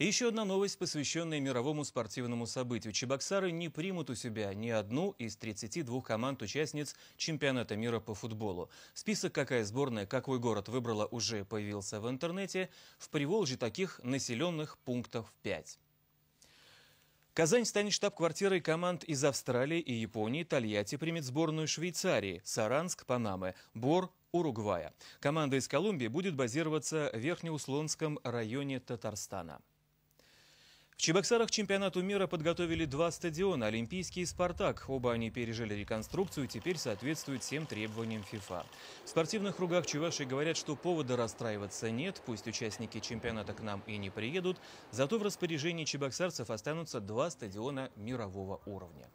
еще одна новость, посвященная мировому спортивному событию. Чебоксары не примут у себя ни одну из 32 команд-участниц чемпионата мира по футболу. Список, какая сборная, какой город выбрала, уже появился в интернете. В Приволжье таких населенных пунктов 5. Казань станет штаб-квартирой команд из Австралии и Японии, Тольятти примет сборную Швейцарии, Саранск, Панамы, Бор, Уругвая. Команда из Колумбии будет базироваться в Верхнеуслонском районе Татарстана. В Чебоксарах чемпионату мира подготовили два стадиона – Олимпийский и «Спартак». Оба они пережили реконструкцию и теперь соответствуют всем требованиям ФИФА. В спортивных кругах чуваши говорят, что повода расстраиваться нет, пусть участники чемпионата к нам и не приедут, зато в распоряжении чебоксарцев останутся два стадиона мирового уровня.